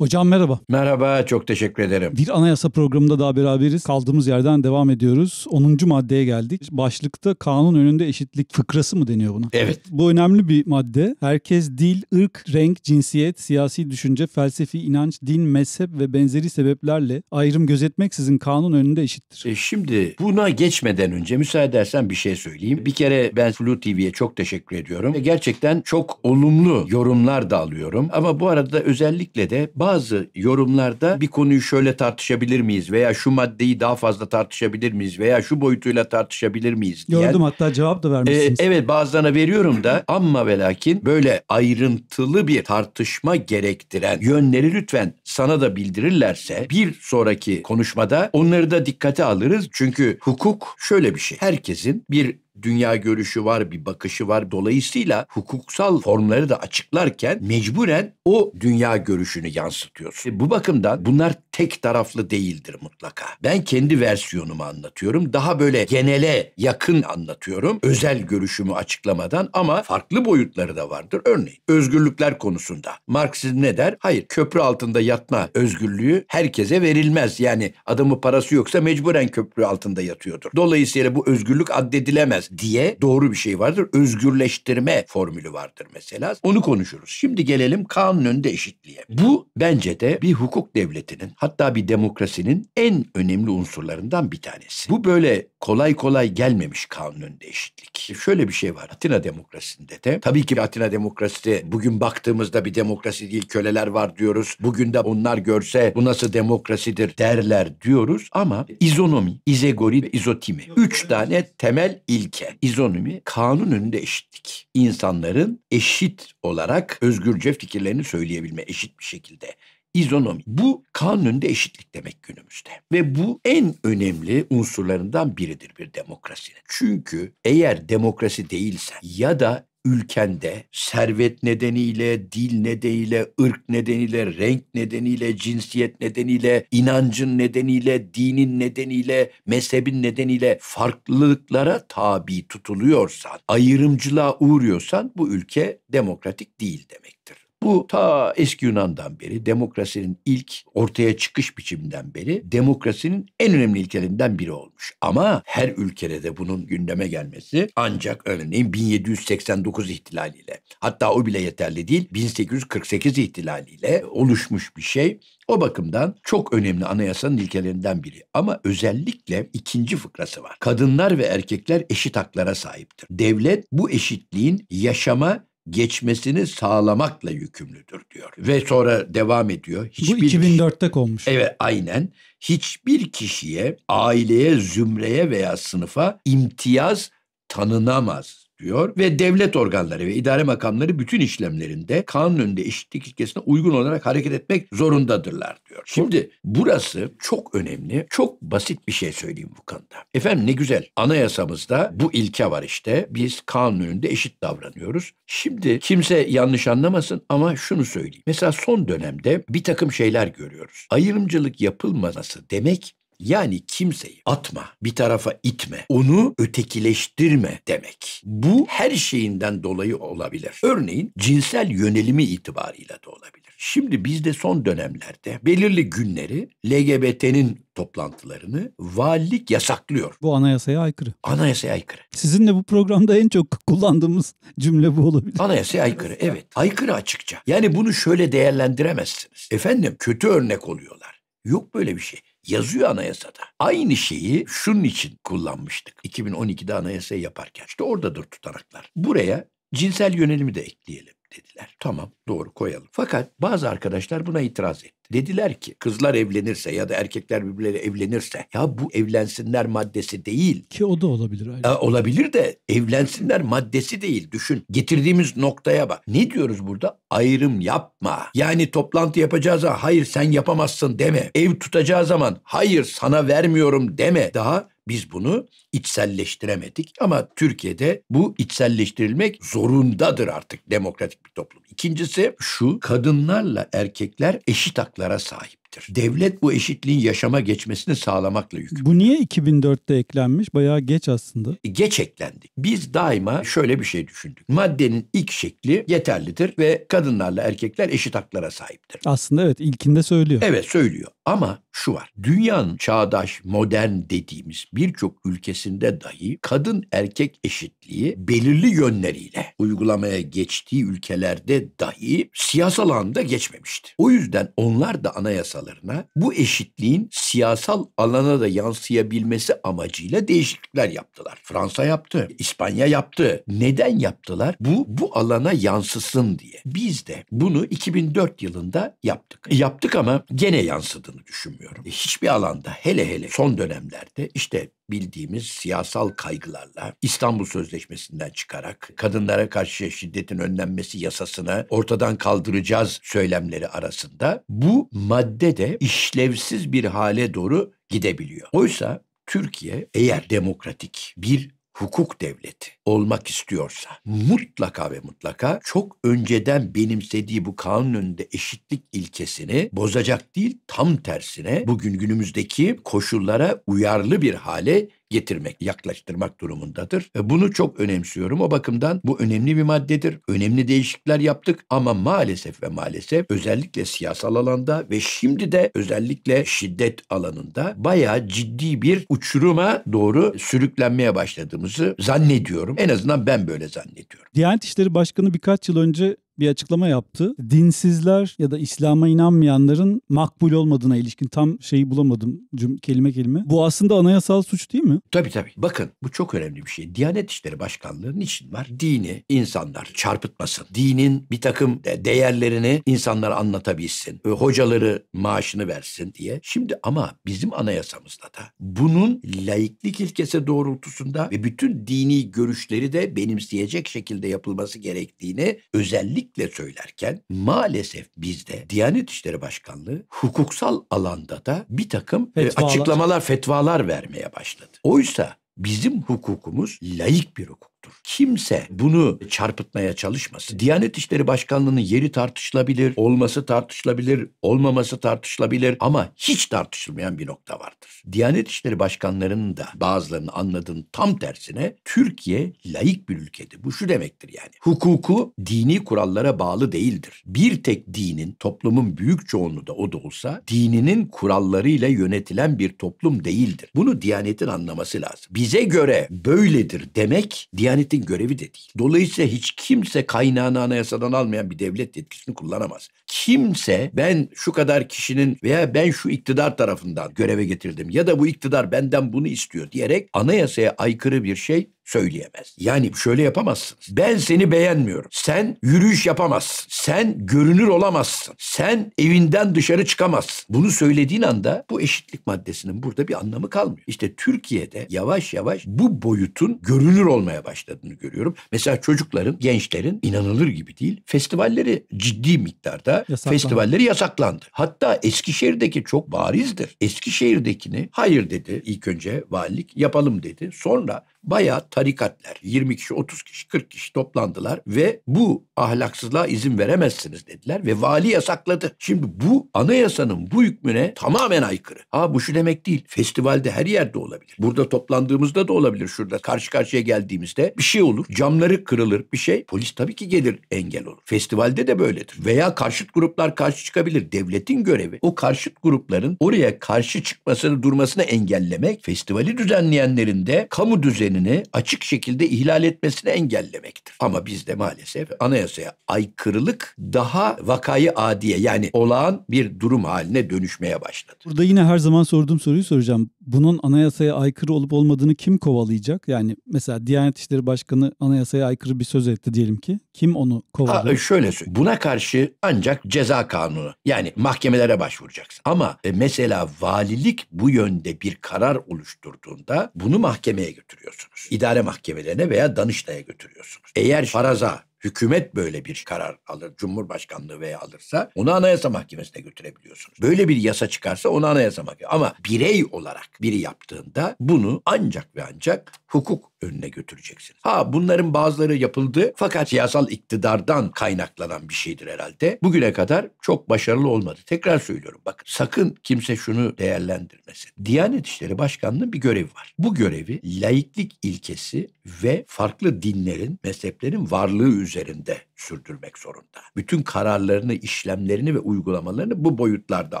Hocam merhaba. Merhaba, çok teşekkür ederim. Bir anayasa programında daha beraberiz. Kaldığımız yerden devam ediyoruz. 10. maddeye geldik. Başlıkta kanun önünde eşitlik fıkrası mı deniyor buna? Evet. Bu önemli bir madde. Herkes dil, ırk, renk, cinsiyet, siyasi düşünce, felsefi inanç, din, mezhep ve benzeri sebeplerle ayrım gözetmeksizin kanun önünde eşittir. E şimdi buna geçmeden önce müsaade edersen bir şey söyleyeyim. Bir kere ben Flu TV'ye çok teşekkür ediyorum. Gerçekten çok olumlu yorumlar da alıyorum. Ama bu arada özellikle de bazı bazı yorumlarda bir konuyu şöyle tartışabilir miyiz veya şu maddeyi daha fazla tartışabilir miyiz veya şu boyutuyla tartışabilir miyiz diye. Gördüm hatta cevap da vermişsiniz. E, evet bazılarına veriyorum da ama ve lakin böyle ayrıntılı bir tartışma gerektiren yönleri lütfen sana da bildirirlerse bir sonraki konuşmada onları da dikkate alırız. Çünkü hukuk şöyle bir şey. Herkesin bir dünya görüşü var, bir bakışı var. Dolayısıyla hukuksal formları da açıklarken mecburen o dünya görüşünü yansıtıyorsun. E bu bakımdan bunlar tek taraflı değildir mutlaka. Ben kendi versiyonumu anlatıyorum. Daha böyle genele yakın anlatıyorum. Özel görüşümü açıklamadan ama farklı boyutları da vardır. Örneğin özgürlükler konusunda Marksizm ne der? Hayır, köprü altında yatma özgürlüğü herkese verilmez. Yani adamı parası yoksa mecburen köprü altında yatıyordur. Dolayısıyla bu özgürlük addedilemez diye doğru bir şey vardır. Özgürleştirme formülü vardır mesela. Onu konuşuruz. Şimdi gelelim kanun önünde eşitliğe. Bu bence de bir hukuk devletinin hatta bir demokrasinin en önemli unsurlarından bir tanesi. Bu böyle kolay kolay gelmemiş kanun eşitlik. Şöyle bir şey var Atina demokrasisinde de. Tabii ki Atina demokrasisi bugün baktığımızda bir demokrasi değil köleler var diyoruz. Bugün de onlar görse bu nasıl demokrasidir derler diyoruz ama izonomi, izegori ve izotimi. Üç tane temel ilke. İzonomi kanun önünde eşitlik. İnsanların eşit olarak özgürce fikirlerini söyleyebilme eşit bir şekilde izonomi. Bu kanun kanunda eşitlik demek günümüzde. Ve bu en önemli unsurlarından biridir bir demokrasinin. Çünkü eğer demokrasi değilse ya da ülkende servet nedeniyle, dil nedeniyle, ırk nedeniyle, renk nedeniyle, cinsiyet nedeniyle, inancın nedeniyle, dinin nedeniyle, mezhebin nedeniyle farklılıklara tabi tutuluyorsan, ayrımcılığa uğruyorsan bu ülke demokratik değil demektir. Bu ta eski Yunan'dan beri demokrasinin ilk ortaya çıkış biçiminden beri demokrasinin en önemli ilkelerinden biri olmuş. Ama her ülkede de bunun gündeme gelmesi ancak örneğin 1789 ihtilaliyle hatta o bile yeterli değil 1848 ihtilaliyle oluşmuş bir şey. O bakımdan çok önemli anayasanın ilkelerinden biri ama özellikle ikinci fıkrası var. Kadınlar ve erkekler eşit haklara sahiptir. Devlet bu eşitliğin yaşama geçmesini sağlamakla yükümlüdür diyor. Ve sonra devam ediyor. Hiçbir Bu 2004'te olmuş. Evet aynen. Hiçbir kişiye, aileye, zümreye veya sınıfa imtiyaz tanınamaz diyor ve devlet organları ve idare makamları bütün işlemlerinde kanun önünde eşitlik ilkesine uygun olarak hareket etmek zorundadırlar diyor. Şimdi burası çok önemli, çok basit bir şey söyleyeyim bu konuda. Efendim ne güzel anayasamızda bu ilke var işte biz kanun önünde eşit davranıyoruz. Şimdi kimse yanlış anlamasın ama şunu söyleyeyim. Mesela son dönemde bir takım şeyler görüyoruz. Ayrımcılık yapılmaması demek yani kimseyi atma, bir tarafa itme, onu ötekileştirme demek. Bu her şeyinden dolayı olabilir. Örneğin cinsel yönelimi itibarıyla da olabilir. Şimdi biz de son dönemlerde belirli günleri LGBT'nin toplantılarını valilik yasaklıyor. Bu anayasaya aykırı. Anayasaya aykırı. Sizinle bu programda en çok kullandığımız cümle bu olabilir. Anayasaya aykırı evet. Aykırı açıkça. Yani bunu şöyle değerlendiremezsiniz. Efendim kötü örnek oluyorlar. Yok böyle bir şey. Yazıyor anayasada. Aynı şeyi şunun için kullanmıştık. 2012'de anayasayı yaparken. İşte oradadır tutanaklar. Buraya cinsel yönelimi de ekleyelim dediler. Tamam doğru koyalım. Fakat bazı arkadaşlar buna itiraz etti. Dediler ki kızlar evlenirse ya da erkekler birbirleri evlenirse ya bu evlensinler maddesi değil. Ki o da olabilir. Aynen. Şey. olabilir de evlensinler maddesi değil. Düşün getirdiğimiz noktaya bak. Ne diyoruz burada? Ayrım yapma. Yani toplantı yapacağız ha hayır sen yapamazsın deme. Ev tutacağı zaman hayır sana vermiyorum deme. Daha biz bunu içselleştiremedik ama Türkiye'de bu içselleştirilmek zorundadır artık demokratik bir toplum. İkincisi şu kadınlarla erkekler eşit haklı That sahip. demektir. Devlet bu eşitliğin yaşama geçmesini sağlamakla yükümlü. Bu niye 2004'te eklenmiş? Bayağı geç aslında. E, geç eklendi. Biz daima şöyle bir şey düşündük. Maddenin ilk şekli yeterlidir ve kadınlarla erkekler eşit haklara sahiptir. Aslında evet ilkinde söylüyor. Evet söylüyor. Ama şu var. Dünyanın çağdaş, modern dediğimiz birçok ülkesinde dahi kadın erkek eşitliği belirli yönleriyle uygulamaya geçtiği ülkelerde dahi siyasal anlamda geçmemişti. O yüzden onlar da anayasa piyasalarına bu eşitliğin siyasal alana da yansıyabilmesi amacıyla değişiklikler yaptılar. Fransa yaptı, İspanya yaptı. Neden yaptılar? Bu bu alana yansısın diye. Biz de bunu 2004 yılında yaptık. Yaptık ama gene yansıdığını düşünmüyorum. E, hiçbir alanda hele hele son dönemlerde işte bildiğimiz siyasal kaygılarla İstanbul Sözleşmesi'nden çıkarak kadınlara karşı şiddetin önlenmesi yasasını ortadan kaldıracağız söylemleri arasında bu madde de işlevsiz bir hale doğru gidebiliyor. Oysa Türkiye eğer demokratik bir hukuk devleti olmak istiyorsa mutlaka ve mutlaka çok önceden benimsediği bu kanun önünde eşitlik ilkesini bozacak değil tam tersine bugün günümüzdeki koşullara uyarlı bir hale getirmek, yaklaştırmak durumundadır. E, bunu çok önemsiyorum. O bakımdan bu önemli bir maddedir. Önemli değişiklikler yaptık ama maalesef ve maalesef özellikle siyasal alanda ve şimdi de özellikle şiddet alanında bayağı ciddi bir uçuruma doğru sürüklenmeye başladığımızı zannediyorum. En azından ben böyle zannediyorum. Diyanet İşleri Başkanı birkaç yıl önce bir açıklama yaptı. Dinsizler ya da İslam'a inanmayanların makbul olmadığına ilişkin tam şeyi bulamadım cüm kelime kelime. Bu aslında anayasal suç değil mi? Tabii tabii. Bakın bu çok önemli bir şey. Diyanet İşleri Başkanlığı'nın için var? Dini insanlar çarpıtmasın. Dinin bir takım e, değerlerini insanlara anlatabilsin. E, hocaları maaşını versin diye. Şimdi ama bizim anayasamızda da bunun laiklik ilkesi doğrultusunda ve bütün dini görüşleri de benimseyecek şekilde yapılması gerektiğini özellikle özellikle söylerken maalesef bizde Diyanet İşleri Başkanlığı hukuksal alanda da bir takım e, fetvalar. açıklamalar, fetvalar vermeye başladı. Oysa bizim hukukumuz laik bir hukuk yoktur. Kimse bunu çarpıtmaya çalışmasın. Diyanet İşleri Başkanlığı'nın yeri tartışılabilir, olması tartışılabilir, olmaması tartışılabilir ama hiç tartışılmayan bir nokta vardır. Diyanet İşleri Başkanları'nın da bazılarını anladığın tam tersine Türkiye layık bir ülkedir. Bu şu demektir yani. Hukuku dini kurallara bağlı değildir. Bir tek dinin toplumun büyük çoğunluğu da o da olsa dininin kurallarıyla yönetilen bir toplum değildir. Bunu Diyanet'in anlaması lazım. Bize göre böyledir demek Diyanet Diyanetin görevi de değil. Dolayısıyla hiç kimse kaynağını anayasadan almayan bir devlet yetkisini kullanamaz. Kimse ben şu kadar kişinin veya ben şu iktidar tarafından göreve getirdim ya da bu iktidar benden bunu istiyor diyerek anayasaya aykırı bir şey söyleyemez. Yani şöyle yapamazsın. Ben seni beğenmiyorum. Sen yürüyüş yapamazsın. Sen görünür olamazsın. Sen evinden dışarı çıkamazsın. Bunu söylediğin anda bu eşitlik maddesinin burada bir anlamı kalmıyor. İşte Türkiye'de yavaş yavaş bu boyutun görünür olmaya başladığını görüyorum. Mesela çocukların, gençlerin inanılır gibi değil festivalleri ciddi miktarda yasaklandı. festivalleri yasaklandı. Hatta Eskişehir'deki çok barizdir. Eskişehir'dekini hayır dedi ilk önce valilik yapalım dedi. Sonra bayağı tarikatler 20 kişi, 30 kişi, 40 kişi toplandılar ve bu ahlaksızlığa izin veremezsiniz dediler ve vali yasakladı. Şimdi bu anayasanın bu hükmüne tamamen aykırı. Ha bu şu demek değil. Festivalde her yerde olabilir. Burada toplandığımızda da olabilir. Şurada karşı karşıya geldiğimizde bir şey olur. Camları kırılır bir şey. Polis tabii ki gelir engel olur. Festivalde de böyledir. Veya karşıt gruplar karşı çıkabilir. Devletin görevi o karşıt grupların oraya karşı çıkmasını durmasını engellemek. Festivali düzenleyenlerin de kamu düzenini açık açık şekilde ihlal etmesini engellemektir. Ama bizde maalesef anayasaya aykırılık daha vakayı adiye yani olağan bir durum haline dönüşmeye başladı. Burada yine her zaman sorduğum soruyu soracağım bunun anayasaya aykırı olup olmadığını kim kovalayacak? Yani mesela Diyanet İşleri Başkanı anayasaya aykırı bir söz etti diyelim ki. Kim onu kovalayacak? Ha, şöyle söyleyeyim. Buna karşı ancak ceza kanunu yani mahkemelere başvuracaksın. Ama e, mesela valilik bu yönde bir karar oluşturduğunda bunu mahkemeye götürüyorsunuz. İdare mahkemelerine veya Danıştay'a götürüyorsunuz. Eğer faraza hükümet böyle bir karar alır, Cumhurbaşkanlığı veya alırsa onu Anayasa Mahkemesi'ne götürebiliyorsunuz. Böyle bir yasa çıkarsa onu Anayasa Mahkemesi. Ama birey olarak biri yaptığında bunu ancak ve ancak hukuk önüne götüreceksiniz. Ha bunların bazıları yapıldı fakat siyasal iktidardan kaynaklanan bir şeydir herhalde. Bugüne kadar çok başarılı olmadı. Tekrar söylüyorum bakın sakın kimse şunu değerlendirmesin. Diyanet İşleri Başkanlığı'nın bir görevi var. Bu görevi laiklik ilkesi ve farklı dinlerin, mezheplerin varlığı üzerine üzerinde sürdürmek zorunda. Bütün kararlarını, işlemlerini ve uygulamalarını bu boyutlarda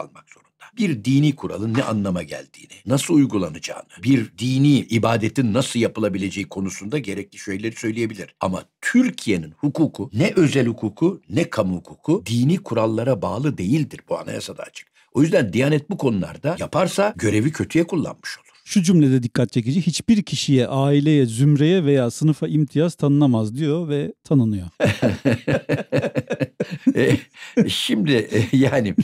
almak zorunda bir dini kuralın ne anlama geldiğini, nasıl uygulanacağını, bir dini ibadetin nasıl yapılabileceği konusunda gerekli şeyleri söyleyebilir. Ama Türkiye'nin hukuku ne özel hukuku ne kamu hukuku dini kurallara bağlı değildir bu anayasada açık. O yüzden Diyanet bu konularda yaparsa görevi kötüye kullanmış olur şu cümlede dikkat çekici. Hiçbir kişiye, aileye, zümreye veya sınıfa imtiyaz tanınamaz diyor ve tanınıyor. E, şimdi e, yani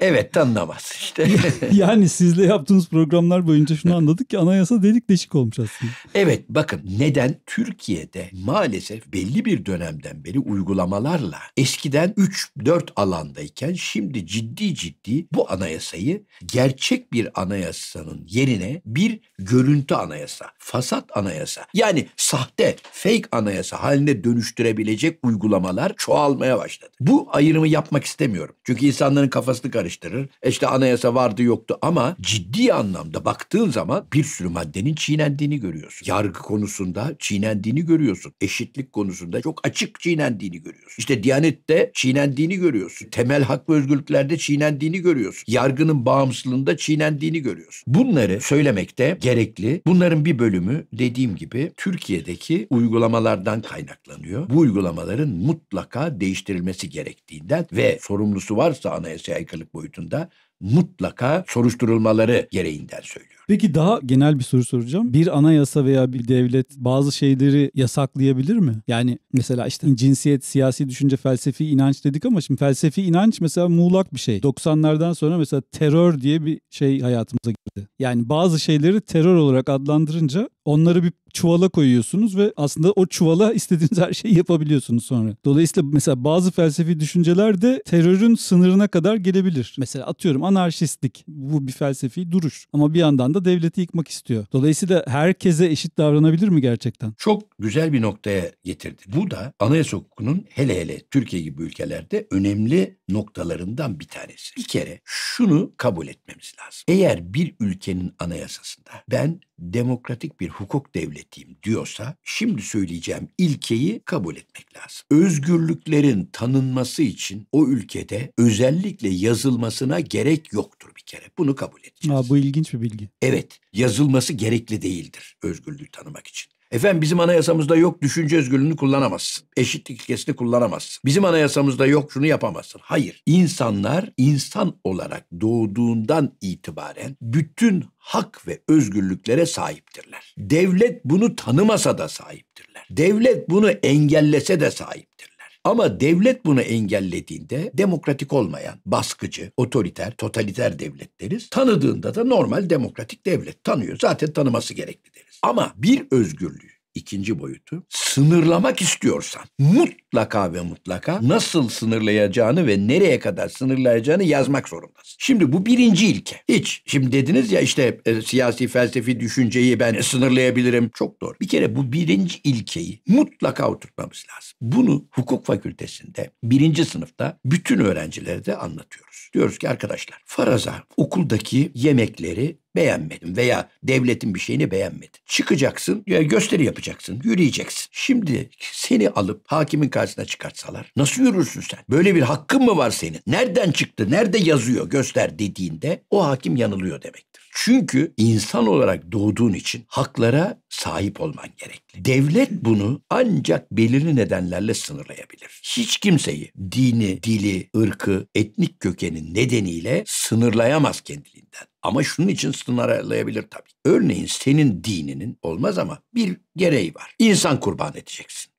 evet anlamaz işte. yani sizle yaptığınız programlar boyunca şunu anladık ki anayasa delik deşik olmuş aslında. Evet bakın neden Türkiye'de maalesef belli bir dönemden beri uygulamalarla eskiden 3-4 alandayken şimdi ciddi ciddi bu anayasayı gerçek bir anayasanın yerine bir görüntü anayasa, fasat anayasa yani sahte fake anayasa haline dönüştürebilecek uygulamalar çoğalmaya başladı. Bu bu ayrımı yapmak istemiyorum. Çünkü insanların kafasını karıştırır. İşte anayasa vardı yoktu ama ciddi anlamda baktığın zaman bir sürü maddenin çiğnendiğini görüyorsun. Yargı konusunda çiğnendiğini görüyorsun. Eşitlik konusunda çok açık çiğnendiğini görüyorsun. İşte Diyanet'te çiğnendiğini görüyorsun. Temel hak ve özgürlüklerde çiğnendiğini görüyorsun. Yargının bağımsızlığında çiğnendiğini görüyorsun. Bunları söylemek de gerekli. Bunların bir bölümü dediğim gibi Türkiye'deki uygulamalardan kaynaklanıyor. Bu uygulamaların mutlaka değiştirilmesi gerektiğinden ve sorumlusu varsa anayasaya aykırılık boyutunda mutlaka soruşturulmaları gereğinden söylüyor. Peki daha genel bir soru soracağım. Bir anayasa veya bir devlet bazı şeyleri yasaklayabilir mi? Yani mesela işte cinsiyet, siyasi düşünce, felsefi inanç dedik ama şimdi felsefi inanç mesela muğlak bir şey. 90'lardan sonra mesela terör diye bir şey hayatımıza girdi. Yani bazı şeyleri terör olarak adlandırınca onları bir çuvala koyuyorsunuz ve aslında o çuvala istediğiniz her şeyi yapabiliyorsunuz sonra. Dolayısıyla mesela bazı felsefi düşünceler de terörün sınırına kadar gelebilir. Mesela atıyorum anarşistlik bu bir felsefi duruş ama bir yandan da devleti yıkmak istiyor. Dolayısıyla herkese eşit davranabilir mi gerçekten? Çok güzel bir noktaya getirdi. Bu da anayasa hukukunun hele hele Türkiye gibi ülkelerde önemli noktalarından bir tanesi. Bir kere şunu kabul etmemiz lazım. Eğer bir ülkenin anayasasında ben demokratik bir hukuk devletiyim diyorsa şimdi söyleyeceğim ilkeyi kabul etmek lazım. Özgürlüklerin tanınması için o ülkede özellikle yazılmasına gerek yoktur bir kere. Bunu kabul edeceğiz. Aa, bu ilginç bir bilgi. Evet, yazılması gerekli değildir özgürlüğü tanımak için. Efendim bizim anayasamızda yok düşünce özgürlüğünü kullanamazsın. Eşitlik ilkesini kullanamazsın. Bizim anayasamızda yok şunu yapamazsın. Hayır. İnsanlar insan olarak doğduğundan itibaren bütün hak ve özgürlüklere sahiptirler. Devlet bunu tanımasa da sahiptirler. Devlet bunu engellese de sahiptir. Ama devlet bunu engellediğinde demokratik olmayan, baskıcı, otoriter, totaliter devlet deriz. Tanıdığında da normal demokratik devlet tanıyor. Zaten tanıması gerekli deriz. Ama bir özgürlüğü ikinci boyutu sınırlamak istiyorsan mutlaka mutlaka ve mutlaka nasıl sınırlayacağını ve nereye kadar sınırlayacağını yazmak zorundasın. Şimdi bu birinci ilke. Hiç. Şimdi dediniz ya işte e, siyasi felsefi düşünceyi ben sınırlayabilirim. Çok doğru. Bir kere bu birinci ilkeyi mutlaka oturtmamız lazım. Bunu hukuk fakültesinde birinci sınıfta bütün öğrencilere de anlatıyoruz. Diyoruz ki arkadaşlar faraza okuldaki yemekleri beğenmedim veya devletin bir şeyini beğenmedim. Çıkacaksın, gösteri yapacaksın, yürüyeceksin. Şimdi seni alıp hakimin karşısına karşısına çıkartsalar nasıl yürürsün sen? Böyle bir hakkın mı var senin? Nereden çıktı? Nerede yazıyor? Göster dediğinde o hakim yanılıyor demektir. Çünkü insan olarak doğduğun için haklara sahip olman gerekli. Devlet bunu ancak belirli nedenlerle sınırlayabilir. Hiç kimseyi dini, dili, ırkı, etnik kökeni nedeniyle sınırlayamaz kendiliğinden. Ama şunun için sınırlayabilir tabii. Örneğin senin dininin olmaz ama bir gereği var. İnsan kurban edeceksin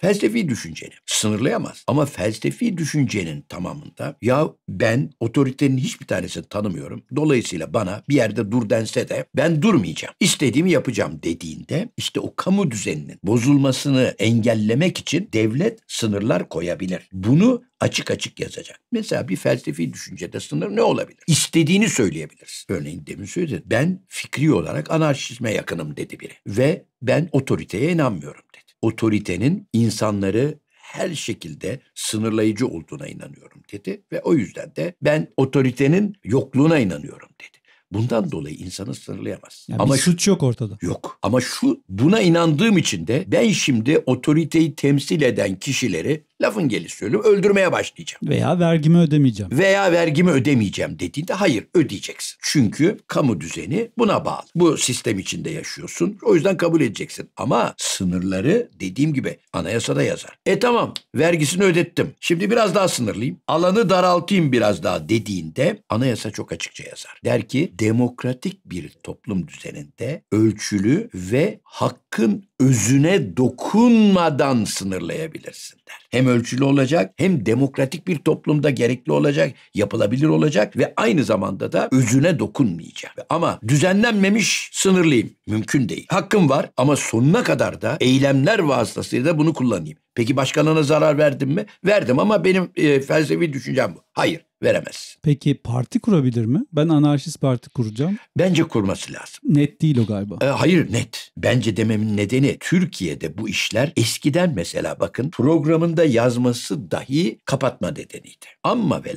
felsefi düşünceni sınırlayamaz. Ama felsefi düşüncenin tamamında ya ben otoritenin hiçbir tanesini tanımıyorum. Dolayısıyla bana bir yerde dur dense de ben durmayacağım. İstediğimi yapacağım dediğinde işte o kamu düzeninin bozulmasını engellemek için devlet sınırlar koyabilir. Bunu açık açık yazacak. Mesela bir felsefi düşüncede sınır ne olabilir? İstediğini söyleyebilirsin. Örneğin demin söyledim. Ben fikri olarak anarşizme yakınım dedi biri. Ve ben otoriteye inanmıyorum dedi otoritenin insanları her şekilde sınırlayıcı olduğuna inanıyorum dedi ve o yüzden de ben otoritenin yokluğuna inanıyorum dedi. Bundan dolayı insanı sınırlayamaz. Yani ama suç yok ortada. Yok. Ama şu buna inandığım için de ben şimdi otoriteyi temsil eden kişileri lafın gelişi söylüyorum öldürmeye başlayacağım. Veya vergimi ödemeyeceğim. Veya vergimi ödemeyeceğim dediğinde hayır ödeyeceksin. Çünkü kamu düzeni buna bağlı. Bu sistem içinde yaşıyorsun. O yüzden kabul edeceksin. Ama sınırları dediğim gibi anayasada yazar. E tamam vergisini ödettim. Şimdi biraz daha sınırlayayım. Alanı daraltayım biraz daha dediğinde anayasa çok açıkça yazar. Der ki demokratik bir toplum düzeninde ölçülü ve hakkın özüne dokunmadan sınırlayabilirsin der. Hem ölçülü olacak hem demokratik bir toplumda gerekli olacak, yapılabilir olacak ve aynı zamanda da özüne dokunmayacak. Ama düzenlenmemiş sınırlayayım. Mümkün değil. Hakkım var ama sonuna kadar da eylemler vasıtasıyla da bunu kullanayım. Peki başkalarına zarar verdim mi? Verdim ama benim e, felsefi düşüncem bu. Hayır veremez. Peki parti kurabilir mi? Ben anarşist parti kuracağım. Bence kurması lazım. Net değil o galiba. E, hayır net. Bence dememin nedeni Türkiye'de bu işler eskiden mesela bakın programında yazması dahi kapatma nedeniydi. Ama ve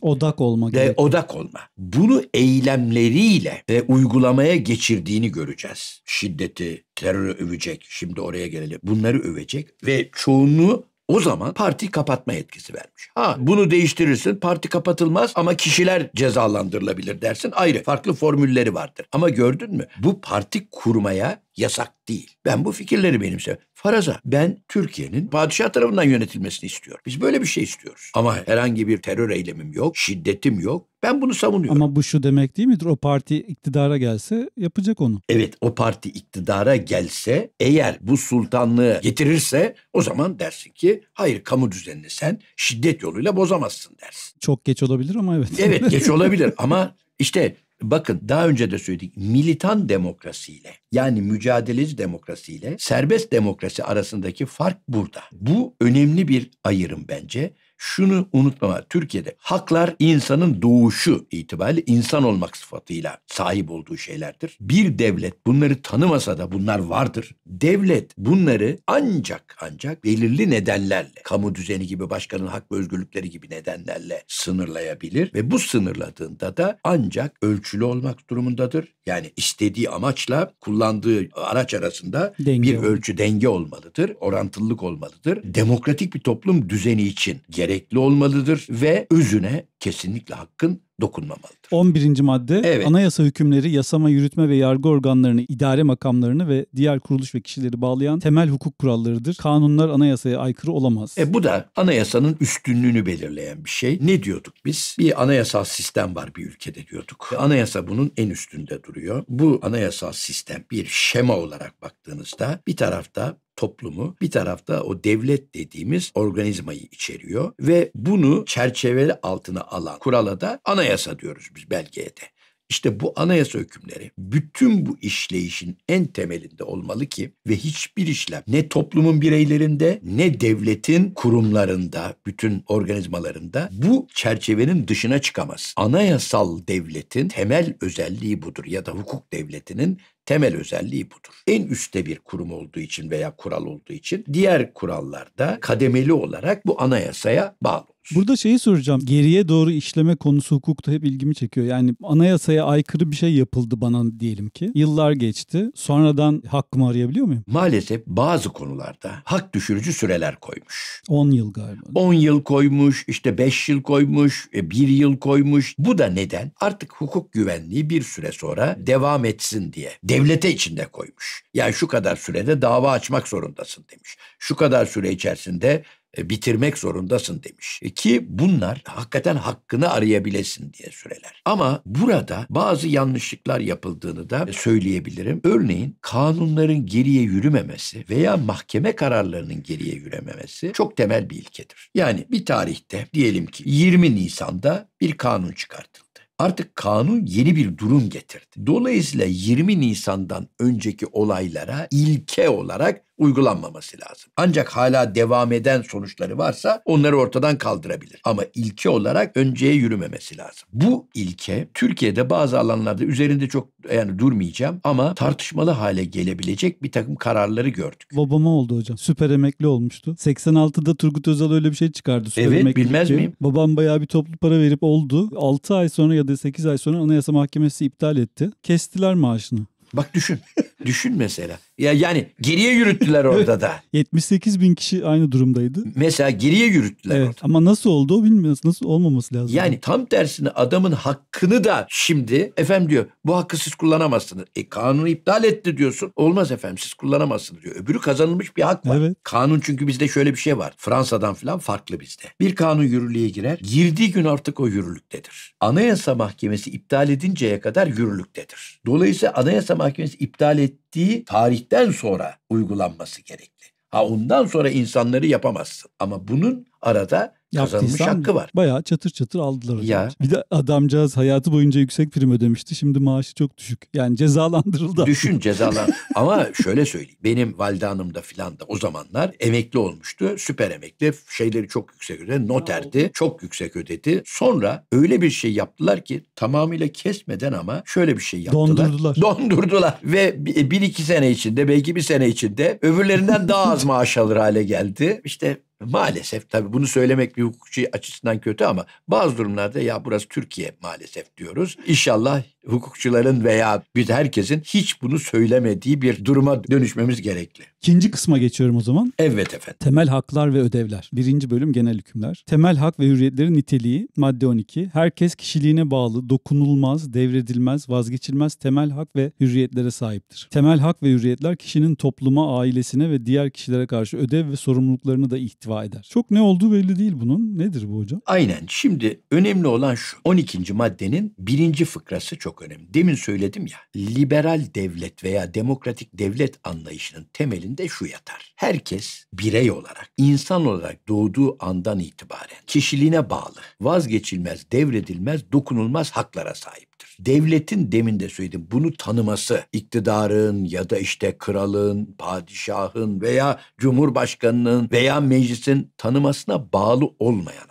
odak olma de, odak olma. Bunu eylemleriyle ve uygulamaya geçirdiğini göreceğiz. Şiddeti, terörü övecek. Şimdi oraya gelelim. Bunları övecek ve çoğunluğu o zaman parti kapatma etkisi vermiş. Ha bunu değiştirirsin parti kapatılmaz ama kişiler cezalandırılabilir dersin. Ayrı farklı formülleri vardır. Ama gördün mü bu parti kurmaya yasak değil. Ben bu fikirleri benimse. Faraza ben Türkiye'nin padişah tarafından yönetilmesini istiyorum. Biz böyle bir şey istiyoruz. Ama herhangi bir terör eylemim yok, şiddetim yok. Ben bunu savunuyorum. Ama bu şu demek değil midir? O parti iktidara gelse yapacak onu. Evet o parti iktidara gelse eğer bu sultanlığı getirirse o zaman dersin ki hayır kamu düzenini sen şiddet yoluyla bozamazsın dersin. Çok geç olabilir ama evet. Evet geç olabilir ama işte Bakın daha önce de söyledik militan demokrasiyle yani mücadeleci demokrasiyle serbest demokrasi arasındaki fark burada. Bu önemli bir ayırım bence. Şunu unutmama, Türkiye'de haklar insanın doğuşu itibariyle insan olmak sıfatıyla sahip olduğu şeylerdir. Bir devlet bunları tanımasa da bunlar vardır. Devlet bunları ancak ancak belirli nedenlerle, kamu düzeni gibi başkanın hak ve özgürlükleri gibi nedenlerle sınırlayabilir ve bu sınırladığında da ancak ölçülü olmak durumundadır. Yani istediği amaçla kullandığı araç arasında denge bir ölçü denge olmalıdır, orantılılık olmalıdır. Demokratik bir toplum düzeni için gerekli gerekli olmalıdır ve özüne kesinlikle hakkın dokunmamalıdır. 11. madde evet. anayasa hükümleri yasama, yürütme ve yargı organlarını, idare makamlarını ve diğer kuruluş ve kişileri bağlayan temel hukuk kurallarıdır. Kanunlar anayasaya aykırı olamaz. E bu da anayasanın üstünlüğünü belirleyen bir şey. Ne diyorduk biz? Bir anayasal sistem var bir ülkede diyorduk. E, anayasa bunun en üstünde duruyor. Bu anayasal sistem bir şema olarak baktığınızda bir tarafta toplumu bir tarafta o devlet dediğimiz organizmayı içeriyor ve bunu çerçeveli altına alan kurala da anayasa diyoruz biz belgeye de. İşte bu anayasa hükümleri bütün bu işleyişin en temelinde olmalı ki ve hiçbir işlem ne toplumun bireylerinde ne devletin kurumlarında, bütün organizmalarında bu çerçevenin dışına çıkamaz. Anayasal devletin temel özelliği budur ya da hukuk devletinin Temel özelliği budur. En üstte bir kurum olduğu için veya kural olduğu için diğer kurallarda kademeli olarak bu anayasaya bağlı. Burada şeyi soracağım. Geriye doğru işleme konusu hukukta hep ilgimi çekiyor. Yani anayasaya aykırı bir şey yapıldı bana diyelim ki. Yıllar geçti. Sonradan hakkımı arayabiliyor muyum? Maalesef bazı konularda hak düşürücü süreler koymuş. 10 yıl galiba. 10 yıl koymuş, işte 5 yıl koymuş, 1 e, yıl koymuş. Bu da neden? Artık hukuk güvenliği bir süre sonra devam etsin diye devlete içinde koymuş. Yani şu kadar sürede dava açmak zorundasın demiş. Şu kadar süre içerisinde e, bitirmek zorundasın demiş. E, ki bunlar hakikaten hakkını arayabilesin diye süreler. Ama burada bazı yanlışlıklar yapıldığını da e, söyleyebilirim. Örneğin kanunların geriye yürümemesi veya mahkeme kararlarının geriye yürümemesi çok temel bir ilkedir. Yani bir tarihte diyelim ki 20 Nisan'da bir kanun çıkartılır. Artık kanun yeni bir durum getirdi. Dolayısıyla 20 Nisan'dan önceki olaylara ilke olarak uygulanmaması lazım. Ancak hala devam eden sonuçları varsa onları ortadan kaldırabilir. Ama ilke olarak önceye yürümemesi lazım. Bu ilke Türkiye'de bazı alanlarda üzerinde çok yani durmayacağım ama tartışmalı hale gelebilecek bir takım kararları gördük. Babama oldu hocam. Süper emekli olmuştu. 86'da Turgut Özal öyle bir şey çıkardı. Süper evet emeklilikçi. bilmez miyim? Babam bayağı bir toplu para verip oldu. 6 ay sonra ya da 8 ay sonra Anayasa Mahkemesi iptal etti. Kestiler maaşını. Bak düşün. düşün mesela. Ya yani geriye yürüttüler orada da. 78 bin kişi aynı durumdaydı. Mesela geriye yürüttüler evet, Ama nasıl oldu o bilmiyoruz. Nasıl olmaması lazım. Yani tam tersine adamın hakkını da şimdi efendim diyor bu hakkı siz kullanamazsınız. E kanunu iptal etti diyorsun. Olmaz efendim siz kullanamazsınız diyor. Öbürü kazanılmış bir hak var. Evet. Kanun çünkü bizde şöyle bir şey var. Fransa'dan falan farklı bizde. Bir kanun yürürlüğe girer. Girdiği gün artık o yürürlüktedir. Anayasa Mahkemesi iptal edinceye kadar yürürlüktedir. Dolayısıyla Anayasa Mahkemesi iptal etti ettiği tarihten sonra uygulanması gerekli. Ha ondan sonra insanları yapamazsın. Ama bunun arada kazanmış hakkı var. Bayağı çatır çatır aldılar hocam. Ya. Bir de adamcağız hayatı boyunca yüksek prim ödemişti. Şimdi maaşı çok düşük. Yani cezalandırıldı. Düşün cezalan. Ama şöyle söyleyeyim. Benim valide hanım da filan da o zamanlar emekli olmuştu. Süper emekli. Şeyleri çok yüksek ödedi. Noterdi. Çok yüksek ödedi. Sonra öyle bir şey yaptılar ki tamamıyla kesmeden ama şöyle bir şey yaptılar. Dondurdular. Dondurdular. Ve bir, e, bir iki sene içinde belki bir sene içinde öbürlerinden daha az maaş alır hale geldi. İşte maalesef tabii bunu söylemek bir hukukçu açısından kötü ama bazı durumlarda ya burası Türkiye maalesef diyoruz. İnşallah hukukçuların veya biz herkesin hiç bunu söylemediği bir duruma dönüşmemiz gerekli. İkinci kısma geçiyorum o zaman. Evet efendim. Temel haklar ve ödevler. Birinci bölüm genel hükümler. Temel hak ve hürriyetlerin niteliği. Madde 12. Herkes kişiliğine bağlı, dokunulmaz, devredilmez, vazgeçilmez temel hak ve hürriyetlere sahiptir. Temel hak ve hürriyetler kişinin topluma, ailesine ve diğer kişilere karşı ödev ve sorumluluklarını da ihtiva eder. Çok ne olduğu belli değil bunun. Nedir bu hocam? Aynen. Şimdi önemli olan şu. 12. maddenin birinci fıkrası çok çok önemli. Demin söyledim ya, liberal devlet veya demokratik devlet anlayışının temelinde şu yatar. Herkes birey olarak, insan olarak doğduğu andan itibaren kişiliğine bağlı, vazgeçilmez, devredilmez, dokunulmaz haklara sahiptir. Devletin demin de söyledim bunu tanıması, iktidarın ya da işte kralın, padişahın veya cumhurbaşkanının veya meclisin tanımasına bağlı olmayan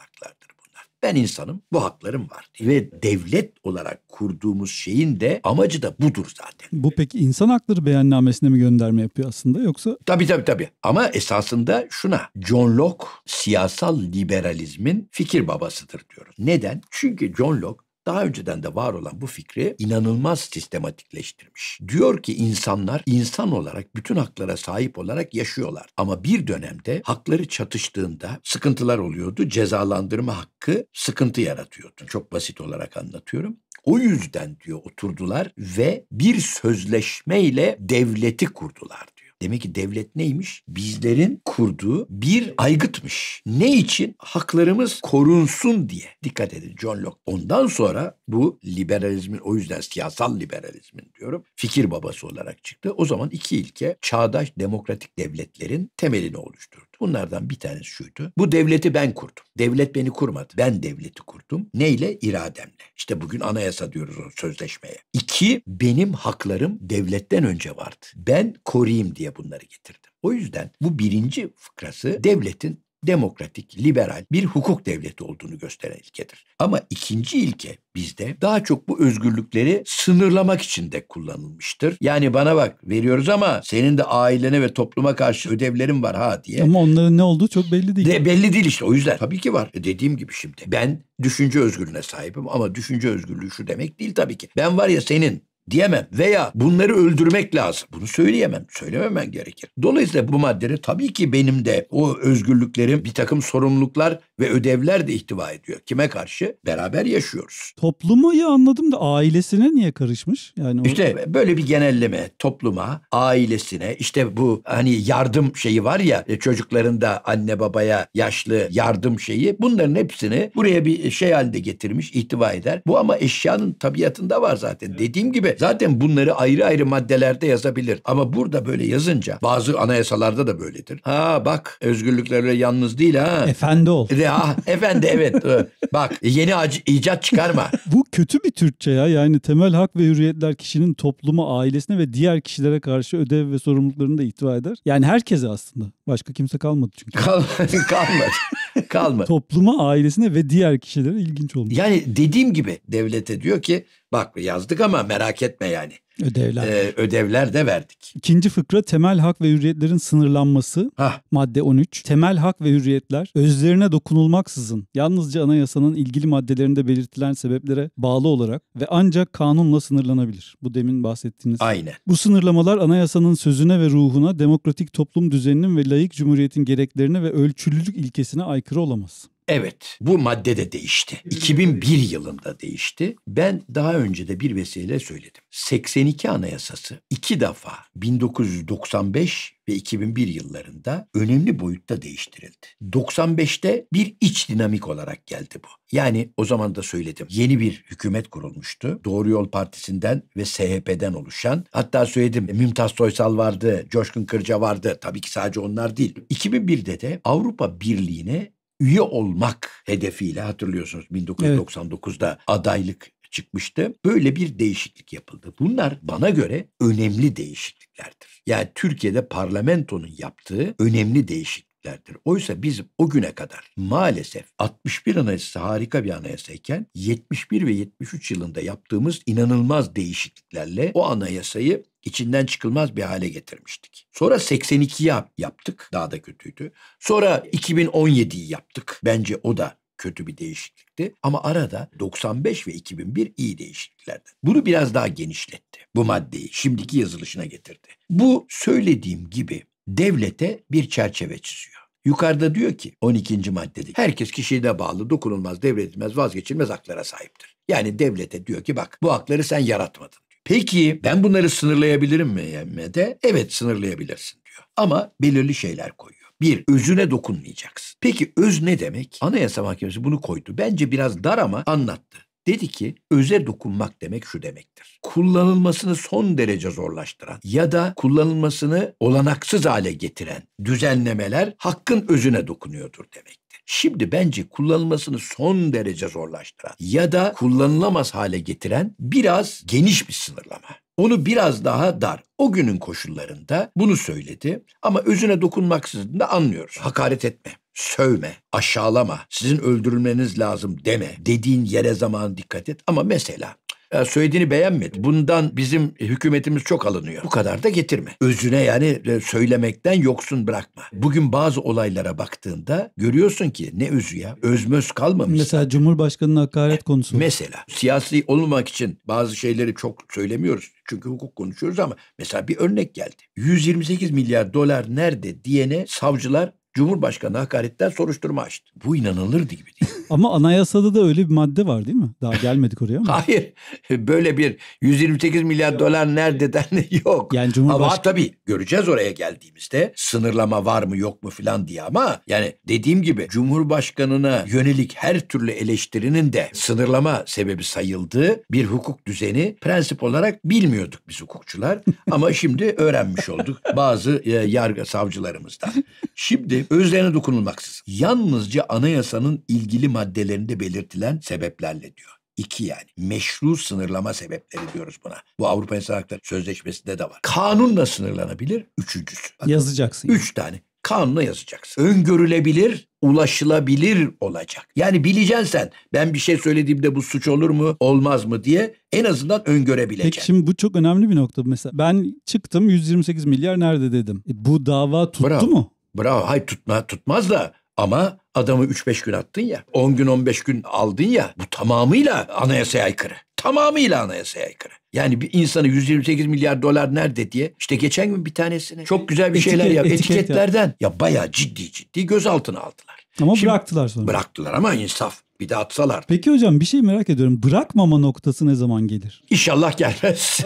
ben insanım, bu haklarım var. Ve devlet olarak kurduğumuz şeyin de amacı da budur zaten. Bu peki insan hakları beyannamesine mi gönderme yapıyor aslında yoksa? Tabii tabii tabii. Ama esasında şuna. John Locke siyasal liberalizmin fikir babasıdır diyoruz. Neden? Çünkü John Locke daha önceden de var olan bu fikri inanılmaz sistematikleştirmiş. Diyor ki insanlar insan olarak bütün haklara sahip olarak yaşıyorlar. Ama bir dönemde hakları çatıştığında sıkıntılar oluyordu. Cezalandırma hakkı sıkıntı yaratıyordu. Çok basit olarak anlatıyorum. O yüzden diyor oturdular ve bir sözleşmeyle devleti kurdular Demek ki devlet neymiş? Bizlerin kurduğu bir aygıtmış. Ne için? Haklarımız korunsun diye. Dikkat edin John Locke. Ondan sonra bu liberalizmin o yüzden siyasal liberalizmin diyorum fikir babası olarak çıktı. O zaman iki ilke çağdaş demokratik devletlerin temelini oluşturdu. Bunlardan bir tanesi şuydu. Bu devleti ben kurdum. Devlet beni kurmadı. Ben devleti kurdum. Neyle? İrademle. İşte bugün anayasa diyoruz o sözleşmeye. İki, benim haklarım devletten önce vardı. Ben koruyayım diye bunları getirdim. O yüzden bu birinci fıkrası devletin demokratik, liberal bir hukuk devleti olduğunu gösteren ilkedir. Ama ikinci ilke bizde daha çok bu özgürlükleri sınırlamak için de kullanılmıştır. Yani bana bak veriyoruz ama senin de ailene ve topluma karşı ödevlerin var ha diye. Ama onların ne olduğu çok belli değil. De, belli değil işte o yüzden. Tabii ki var. E, dediğim gibi şimdi ben düşünce özgürlüğüne sahibim ama düşünce özgürlüğü şu demek değil tabii ki. Ben var ya senin diyemem veya bunları öldürmek lazım. Bunu söyleyemem. Söylememen gerekir. Dolayısıyla bu maddede tabii ki benim de o özgürlüklerim bir takım sorumluluklar ve ödevler de ihtiva ediyor. Kime karşı? Beraber yaşıyoruz. Toplumu ya anladım da ailesine niye karışmış? Yani o... İşte böyle bir genelleme topluma, ailesine işte bu hani yardım şeyi var ya e, çocuklarında anne babaya yaşlı yardım şeyi bunların hepsini buraya bir şey halinde getirmiş ihtiva eder. Bu ama eşyanın tabiatında var zaten. Evet. Dediğim gibi Zaten bunları ayrı ayrı maddelerde yazabilir. Ama burada böyle yazınca bazı anayasalarda da böyledir. Ha bak özgürlüklerle yalnız değil ha. Efendi ol. De, ha, ah, efendi evet. bak yeni ac- icat çıkarma. Bu kötü bir Türkçe ya. Yani temel hak ve hürriyetler kişinin topluma, ailesine ve diğer kişilere karşı ödev ve sorumluluklarını da ihtiva eder. Yani herkese aslında. Başka kimse kalmadı çünkü. kalmadı. kalmadı. kalmadı. Topluma, ailesine ve diğer kişilere ilginç olmuş. Yani dediğim gibi devlete diyor ki bak yazdık ama merak etme yani. Ödevler. E, ödevler de verdik. İkinci fıkra temel hak ve hürriyetlerin sınırlanması. Hah. Madde 13. Temel hak ve hürriyetler özlerine dokunulmaksızın yalnızca anayasanın ilgili maddelerinde belirtilen sebeplere bağlı olarak ve ancak kanunla sınırlanabilir. Bu demin bahsettiğiniz. Aynen. Bu sınırlamalar anayasanın sözüne ve ruhuna, demokratik toplum düzeninin ve layık cumhuriyetin gereklerine ve ölçülülük ilkesine aykırı olamaz. Evet bu madde de değişti. 2001 yılında değişti. Ben daha önce de bir vesileyle söyledim. 82 Anayasası iki defa 1995 ve 2001 yıllarında önemli boyutta değiştirildi. 95'te bir iç dinamik olarak geldi bu. Yani o zaman da söyledim. Yeni bir hükümet kurulmuştu. Doğru Yol Partisi'nden ve SHP'den oluşan. Hatta söyledim Mümtaz Soysal vardı, Coşkun Kırca vardı. Tabii ki sadece onlar değil. 2001'de de Avrupa Birliği'ne üye olmak hedefiyle hatırlıyorsunuz 1999'da evet. adaylık çıkmıştı. Böyle bir değişiklik yapıldı. Bunlar bana göre önemli değişikliklerdir. Yani Türkiye'de parlamentonun yaptığı önemli değişiklik sahiplerdir. Oysa biz o güne kadar maalesef 61 Anayasası harika bir anayasayken 71 ve 73 yılında yaptığımız inanılmaz değişikliklerle o anayasayı içinden çıkılmaz bir hale getirmiştik. Sonra 82 yap yaptık. Daha da kötüydü. Sonra 2017'yi yaptık. Bence o da kötü bir değişiklikti. Ama arada 95 ve 2001 iyi değişikliklerdi. Bunu biraz daha genişletti. Bu maddeyi şimdiki yazılışına getirdi. Bu söylediğim gibi devlete bir çerçeve çiziyor. Yukarıda diyor ki 12. maddede herkes kişiye bağlı, dokunulmaz, devredilmez, vazgeçilmez haklara sahiptir. Yani devlete diyor ki bak bu hakları sen yaratmadın. Diyor. Peki ben bunları sınırlayabilirim mi? De, evet sınırlayabilirsin diyor. Ama belirli şeyler koyuyor. Bir, özüne dokunmayacaksın. Peki öz ne demek? Anayasa Mahkemesi bunu koydu. Bence biraz dar ama anlattı. Dedi ki öze dokunmak demek şu demektir. Kullanılmasını son derece zorlaştıran ya da kullanılmasını olanaksız hale getiren düzenlemeler hakkın özüne dokunuyordur demek. Şimdi bence kullanılmasını son derece zorlaştıran ya da kullanılamaz hale getiren biraz geniş bir sınırlama. Onu biraz daha dar. O günün koşullarında bunu söyledi ama özüne dokunmaksızın da anlıyoruz. Hakaret etme sövme, aşağılama, sizin öldürülmeniz lazım deme dediğin yere zaman dikkat et. Ama mesela söylediğini beğenmedi. Bundan bizim hükümetimiz çok alınıyor. Bu kadar da getirme. Özüne yani e, söylemekten yoksun bırakma. Bugün bazı olaylara baktığında görüyorsun ki ne özü ya. Özmöz kalmamış. Mesela Cumhurbaşkanı'nın hakaret konusu. Mesela siyasi olmamak için bazı şeyleri çok söylemiyoruz. Çünkü hukuk konuşuyoruz ama mesela bir örnek geldi. 128 milyar dolar nerede diyene savcılar Cumhurbaşkanı hakaretten soruşturma açtı. Bu inanılır gibi değil. Ama anayasada da öyle bir madde var değil mi? Daha gelmedik oraya mı? Hayır. Böyle bir 128 milyar yok. dolar nereden yok. Yani Cumhurbaşkanı... Ama tabii göreceğiz oraya geldiğimizde sınırlama var mı yok mu filan diye ama yani dediğim gibi Cumhurbaşkanına yönelik her türlü eleştirinin de sınırlama sebebi sayıldığı bir hukuk düzeni prensip olarak bilmiyorduk biz hukukçular ama şimdi öğrenmiş olduk bazı e, yargı savcılarımızdan. Şimdi özlerine dokunulmaksız yalnızca anayasanın ilgili maddelerinde belirtilen sebeplerle diyor. İki yani. Meşru sınırlama sebepleri diyoruz buna. Bu Avrupa İnsan Hakları Sözleşmesi'nde de var. Kanunla sınırlanabilir. Üçüncüsü. Bakın, Yazacaksın. Üç tane. Kanunla yazacaksın. Öngörülebilir, ulaşılabilir olacak. Yani bileceksin sen ben bir şey söylediğimde bu suç olur mu olmaz mı diye en azından öngörebileceksin. Peki şimdi bu çok önemli bir nokta mesela. Ben çıktım 128 milyar nerede dedim. E, bu dava tuttu Bravo. mu? Bravo. Hay tutma, tutmaz da ama Adamı 3-5 gün attın ya, 10 gün 15 gün aldın ya bu tamamıyla anayasaya aykırı. Tamamıyla anayasaya aykırı. Yani bir insanı 128 milyar dolar nerede diye işte geçen gün bir tanesini çok güzel bir şeyler Etiket, yap etiketlerden ya. ya bayağı ciddi ciddi gözaltına aldılar. Ama Şimdi, bıraktılar sonra. Bıraktılar ama insaf. Bir de atsalar. Peki hocam bir şey merak ediyorum. Bırakmama noktası ne zaman gelir? İnşallah gelmez.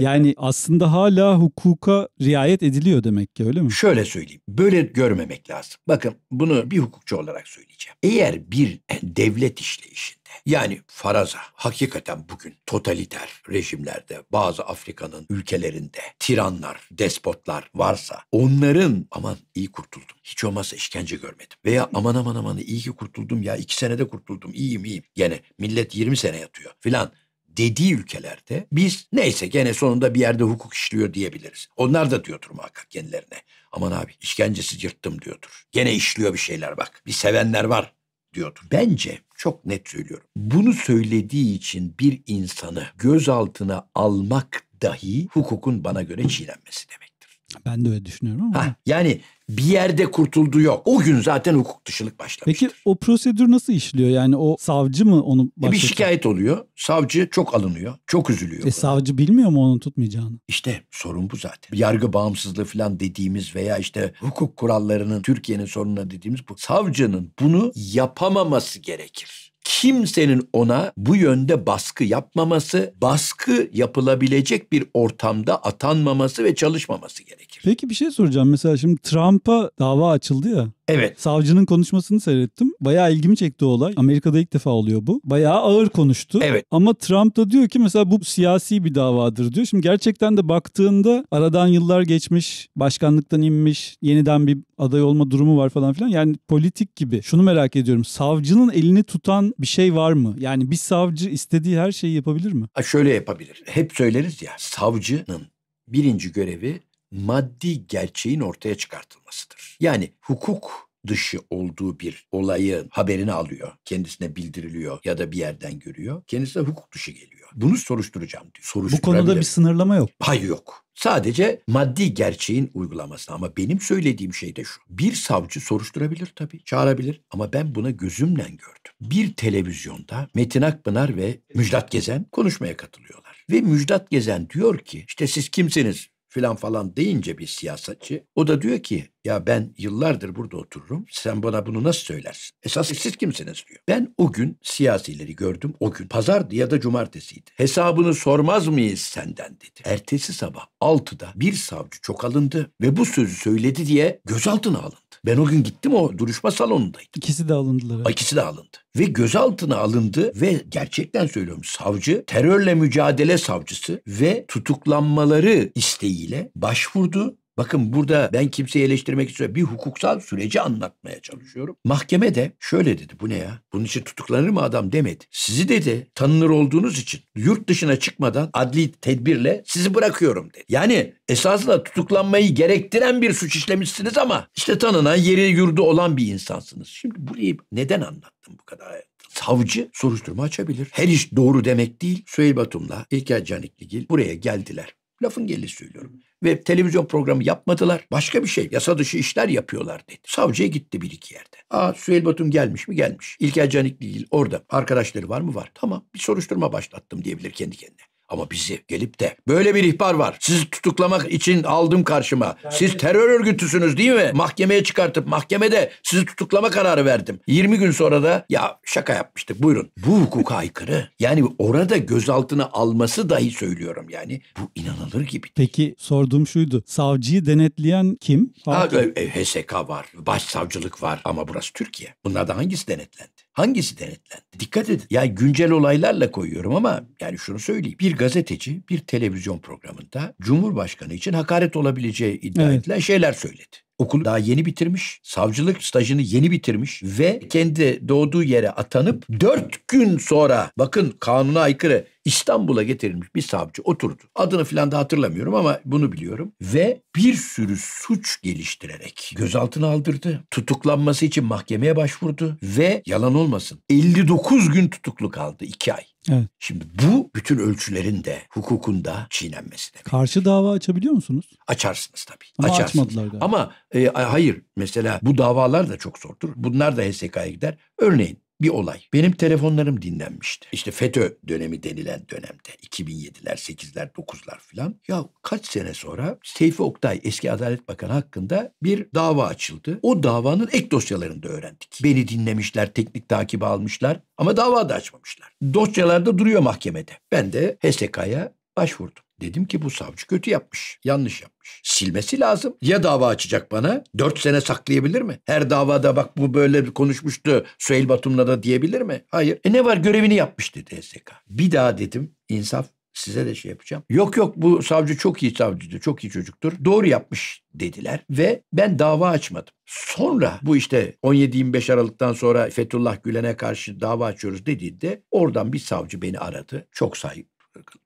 yani aslında hala hukuka riayet ediliyor demek ki öyle mi? Şöyle söyleyeyim. Böyle görmemek lazım. Bakın bunu bir hukukçu olarak söyleyeceğim. Eğer bir devlet işleyişi yani faraza hakikaten bugün totaliter rejimlerde bazı Afrika'nın ülkelerinde tiranlar, despotlar varsa onların aman iyi kurtuldum. Hiç olmazsa işkence görmedim. Veya aman aman aman iyi ki kurtuldum ya iki senede kurtuldum iyiyim iyiyim. Gene millet 20 sene yatıyor filan dediği ülkelerde biz neyse gene sonunda bir yerde hukuk işliyor diyebiliriz. Onlar da diyordur muhakkak kendilerine. Aman abi işkencesi yırttım diyordur. Gene işliyor bir şeyler bak. Bir sevenler var diyordu. Bence çok net söylüyorum. Bunu söylediği için bir insanı gözaltına almak dahi hukukun bana göre çiğnenmesi demektir. Ben de öyle düşünüyorum ama. Ha, yani bir yerde kurtuldu yok. O gün zaten hukuk dışılık başlamıştır. Peki o prosedür nasıl işliyor? Yani o savcı mı onu başlatıyor? E bir şikayet oluyor. Savcı çok alınıyor. Çok üzülüyor. E, savcı bilmiyor mu onu tutmayacağını? İşte sorun bu zaten. Yargı bağımsızlığı falan dediğimiz veya işte hukuk kurallarının Türkiye'nin sorununa dediğimiz bu. Savcının bunu yapamaması gerekir kimsenin ona bu yönde baskı yapmaması, baskı yapılabilecek bir ortamda atanmaması ve çalışmaması gerekir. Peki bir şey soracağım. Mesela şimdi Trump'a dava açıldı ya. Evet. Savcının konuşmasını seyrettim. Bayağı ilgimi çekti o olay. Amerika'da ilk defa oluyor bu. Bayağı ağır konuştu. Evet. Ama Trump da diyor ki mesela bu siyasi bir davadır diyor. Şimdi gerçekten de baktığında aradan yıllar geçmiş, başkanlıktan inmiş, yeniden bir aday olma durumu var falan filan. Yani politik gibi. Şunu merak ediyorum. Savcının elini tutan bir şey var mı? Yani bir savcı istediği her şeyi yapabilir mi? Ha şöyle yapabilir. Hep söyleriz ya savcının birinci görevi maddi gerçeğin ortaya çıkartılmasıdır. Yani hukuk dışı olduğu bir olayı haberini alıyor. Kendisine bildiriliyor ya da bir yerden görüyor. Kendisine hukuk dışı geliyor. Bunu soruşturacağım diyor. Bu konuda bir sınırlama yok. Hayır yok. Sadece maddi gerçeğin uygulaması ama benim söylediğim şey de şu. Bir savcı soruşturabilir tabii, çağırabilir ama ben buna gözümle gördüm. Bir televizyonda Metin Akpınar ve Müjdat Gezen konuşmaya katılıyorlar. Ve Müjdat Gezen diyor ki işte siz kimsiniz? filan falan deyince bir siyasetçi o da diyor ki ya ben yıllardır burada otururum. Sen bana bunu nasıl söylersin? Esas siz kimsiniz diyor. Ben o gün siyasileri gördüm. O gün pazardı ya da cumartesiydi. Hesabını sormaz mıyız senden dedi. Ertesi sabah 6'da bir savcı çok alındı ve bu sözü söyledi diye gözaltına alındı. Ben o gün gittim o duruşma salonundaydım. İkisi de alındılar. Evet. İkisi de alındı. Ve gözaltına alındı ve gerçekten söylüyorum savcı terörle mücadele savcısı ve tutuklanmaları isteğiyle başvurdu Bakın burada ben kimseyi eleştirmek istiyorum. Bir hukuksal süreci anlatmaya çalışıyorum. Mahkeme de şöyle dedi bu ne ya? Bunun için tutuklanır mı adam demedi. Sizi dedi tanınır olduğunuz için yurt dışına çıkmadan adli tedbirle sizi bırakıyorum dedi. Yani esasında tutuklanmayı gerektiren bir suç işlemişsiniz ama işte tanınan yeri yurdu olan bir insansınız. Şimdi burayı neden anlattım bu kadar? savcı soruşturma açabilir. Her iş doğru demek değil. Süheyl Batum'la İlker Canikligil buraya geldiler. Lafın gelişi söylüyorum. Ve televizyon programı yapmadılar. Başka bir şey. Yasa dışı işler yapıyorlar dedi. Savcıya gitti bir iki yerde. Aa Süheyl Batum gelmiş mi? Gelmiş. İlker Canikli değil. Orada. Arkadaşları var mı? Var. Tamam. Bir soruşturma başlattım diyebilir kendi kendine. Ama bizi gelip de böyle bir ihbar var. Sizi tutuklamak için aldım karşıma. Siz terör örgütüsünüz değil mi? Mahkemeye çıkartıp mahkemede sizi tutuklama kararı verdim. 20 gün sonra da ya şaka yapmıştık buyurun. Bu hukuka aykırı. Yani orada gözaltına alması dahi söylüyorum yani. Bu inanılır gibi. Peki sorduğum şuydu. Savcıyı denetleyen kim? Ha, HSK e, e, var, başsavcılık var ama burası Türkiye. Bunlardan hangisi denetlendi? Hangisi denetlendi? Dikkat edin. Yani güncel olaylarla koyuyorum ama yani şunu söyleyeyim. Bir gazeteci bir televizyon programında Cumhurbaşkanı için hakaret olabileceği iddia evet. edilen şeyler söyledi. Okulu daha yeni bitirmiş, savcılık stajını yeni bitirmiş ve kendi doğduğu yere atanıp dört gün sonra bakın kanuna aykırı İstanbul'a getirilmiş bir savcı oturdu. Adını filan da hatırlamıyorum ama bunu biliyorum. Ve bir sürü suç geliştirerek gözaltına aldırdı. Tutuklanması için mahkemeye başvurdu ve yalan olmasın 59 gün tutuklu kaldı 2 ay. Evet. Şimdi bu bütün ölçülerin de hukukunda çiğnenmesi demek. Karşı dava açabiliyor musunuz? Açarsınız tabii. Ama Açarsınız. açmadılar galiba. Ama e, hayır mesela bu davalar da çok zordur. Bunlar da HSK'ya gider. Örneğin bir olay. Benim telefonlarım dinlenmişti. İşte FETÖ dönemi denilen dönemde 2007'ler, 8'ler, 9'lar filan. Ya kaç sene sonra Seyfi Oktay eski Adalet Bakanı hakkında bir dava açıldı. O davanın ek dosyalarını da öğrendik. Beni dinlemişler, teknik takibi almışlar ama dava da açmamışlar. Dosyalar da duruyor mahkemede. Ben de HSK'ya başvurdum. Dedim ki bu savcı kötü yapmış. Yanlış yapmış. Silmesi lazım. Ya dava açacak bana? Dört sene saklayabilir mi? Her davada bak bu böyle konuşmuştu. Süheyl Batum'la da diyebilir mi? Hayır. E ne var görevini yapmış dedi SK. Bir daha dedim insaf size de şey yapacağım. Yok yok bu savcı çok iyi savcıdır, çok iyi çocuktur. Doğru yapmış dediler ve ben dava açmadım. Sonra bu işte 17-25 Aralık'tan sonra Fethullah Gülen'e karşı dava açıyoruz dediğinde oradan bir savcı beni aradı. Çok saygı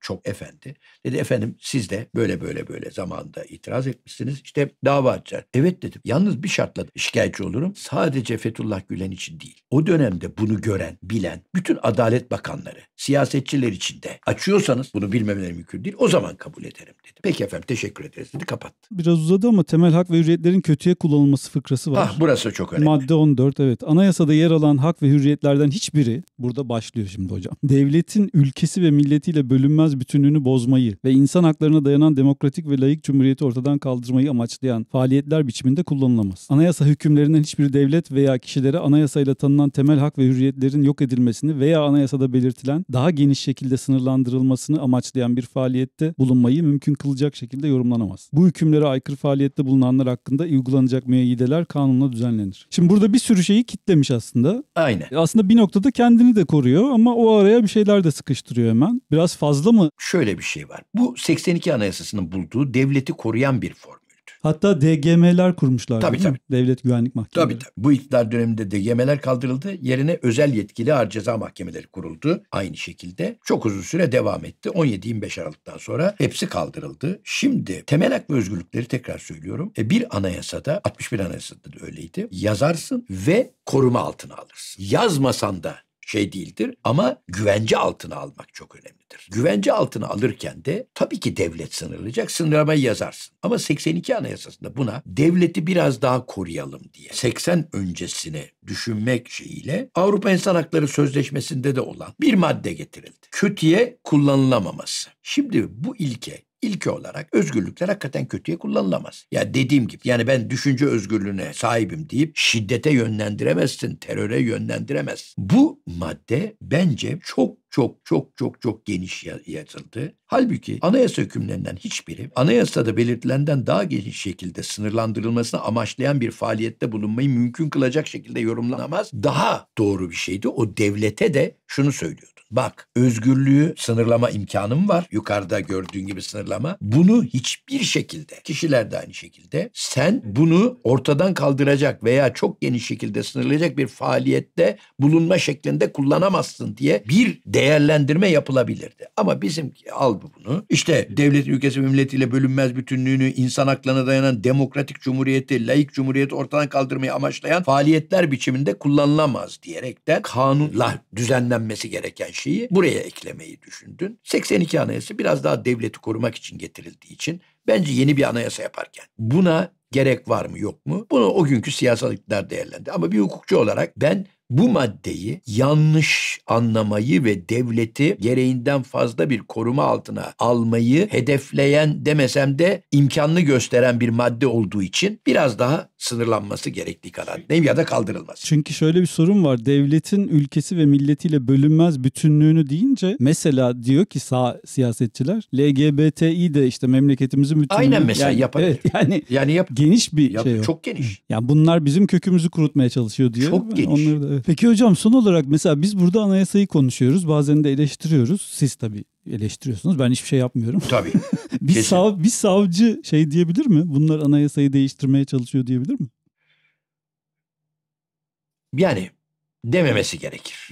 çok efendi. Dedi efendim siz de böyle böyle böyle zamanda itiraz etmişsiniz. İşte dava açacağız. Evet dedim. Yalnız bir şartla şikayetçi olurum. Sadece Fethullah Gülen için değil. O dönemde bunu gören, bilen bütün adalet bakanları, siyasetçiler için de açıyorsanız bunu bilmemeleri mümkün değil. O zaman kabul ederim dedi. Peki efendim teşekkür ederiz dedi kapattı. Biraz uzadı ama temel hak ve hürriyetlerin kötüye kullanılması fıkrası var. Ah burası çok önemli. Madde 14 evet. Anayasada yer alan hak ve hürriyetlerden hiçbiri burada başlıyor şimdi hocam. Devletin ülkesi ve milletiyle bölü bölünmez bütünlüğünü bozmayı ve insan haklarına dayanan demokratik ve layık cumhuriyeti ortadan kaldırmayı amaçlayan faaliyetler biçiminde kullanılamaz. Anayasa hükümlerinden hiçbir devlet veya kişilere anayasayla tanınan temel hak ve hürriyetlerin yok edilmesini veya anayasada belirtilen daha geniş şekilde sınırlandırılmasını amaçlayan bir faaliyette bulunmayı mümkün kılacak şekilde yorumlanamaz. Bu hükümlere aykırı faaliyette bulunanlar hakkında uygulanacak meyyideler kanunla düzenlenir. Şimdi burada bir sürü şeyi kitlemiş aslında. Aynen. Aslında bir noktada kendini de koruyor ama o araya bir şeyler de sıkıştırıyor hemen. Biraz fazla fazla mı? Şöyle bir şey var. Bu 82 Anayasası'nın bulduğu devleti koruyan bir form. Hatta DGM'ler kurmuşlar. Tabii tabii. Mi? Devlet Güvenlik Mahkemesi. Tabii tabii. Bu iktidar döneminde DGM'ler kaldırıldı. Yerine özel yetkili ağır ceza mahkemeleri kuruldu. Aynı şekilde çok uzun süre devam etti. 17-25 Aralık'tan sonra hepsi kaldırıldı. Şimdi temel hak ve özgürlükleri tekrar söylüyorum. E, bir anayasada 61 anayasada da öyleydi. Yazarsın ve koruma altına alırsın. Yazmasan da şey değildir ama güvence altına almak çok önemlidir. Güvence altına alırken de tabii ki devlet sınırlayacak, sınırlamayı yazarsın. Ama 82 Anayasası'nda buna devleti biraz daha koruyalım diye 80 öncesini düşünmek şeyiyle Avrupa İnsan Hakları Sözleşmesi'nde de olan bir madde getirildi. Kötüye kullanılamaması. Şimdi bu ilke ilki olarak özgürlükler hakikaten kötüye kullanılamaz. Ya dediğim gibi yani ben düşünce özgürlüğüne sahibim deyip şiddete yönlendiremezsin, teröre yönlendiremez. Bu madde bence çok çok çok çok çok geniş yazıldı. Halbuki anayasa hükümlerinden hiçbiri anayasada belirtilenden daha geniş şekilde sınırlandırılmasını amaçlayan bir faaliyette bulunmayı mümkün kılacak şekilde yorumlanamaz. Daha doğru bir şeydi. O devlete de şunu söylüyordu. Bak özgürlüğü sınırlama imkanım var. Yukarıda gördüğün gibi sınırlama. Bunu hiçbir şekilde kişiler de aynı şekilde sen bunu ortadan kaldıracak veya çok geniş şekilde sınırlayacak bir faaliyette bulunma şeklinde kullanamazsın diye bir de değerlendirme yapılabilirdi. Ama bizim al bunu. İşte devletin ülkesi milletiyle bölünmez bütünlüğünü, insan haklarına dayanan demokratik cumhuriyeti, laik cumhuriyeti ortadan kaldırmayı amaçlayan faaliyetler biçiminde kullanılamaz diyerek de kanunla düzenlenmesi gereken şeyi buraya eklemeyi düşündün. 82 Anayasa biraz daha devleti korumak için getirildiği için bence yeni bir anayasa yaparken buna gerek var mı yok mu? Bunu o günkü siyasal iktidar değerlendi. Ama bir hukukçu olarak ben bu maddeyi yanlış anlamayı ve devleti gereğinden fazla bir koruma altına almayı hedefleyen demesem de imkanlı gösteren bir madde olduğu için biraz daha sınırlanması gerektiği kadar kanaatindeyim ya da kaldırılması. Çünkü şöyle bir sorun var. Devletin ülkesi ve milletiyle bölünmez bütünlüğünü deyince mesela diyor ki sağ siyasetçiler LGBTİ de işte memleketimizin bütünlüğü. Aynen mesela yani, yapabilir. Evet, yani yani yap, geniş bir yap, şey. Yok. Çok geniş. Yani bunlar bizim kökümüzü kurutmaya çalışıyor diyor. Çok geniş. Onları da, Peki hocam son olarak mesela biz burada anayasayı konuşuyoruz. Bazen de eleştiriyoruz. Siz tabii eleştiriyorsunuz. Ben hiçbir şey yapmıyorum. Tabii. bir, sav, bir savcı şey diyebilir mi? Bunlar anayasayı değiştirmeye çalışıyor diyebilir mi? Yani dememesi gerekir.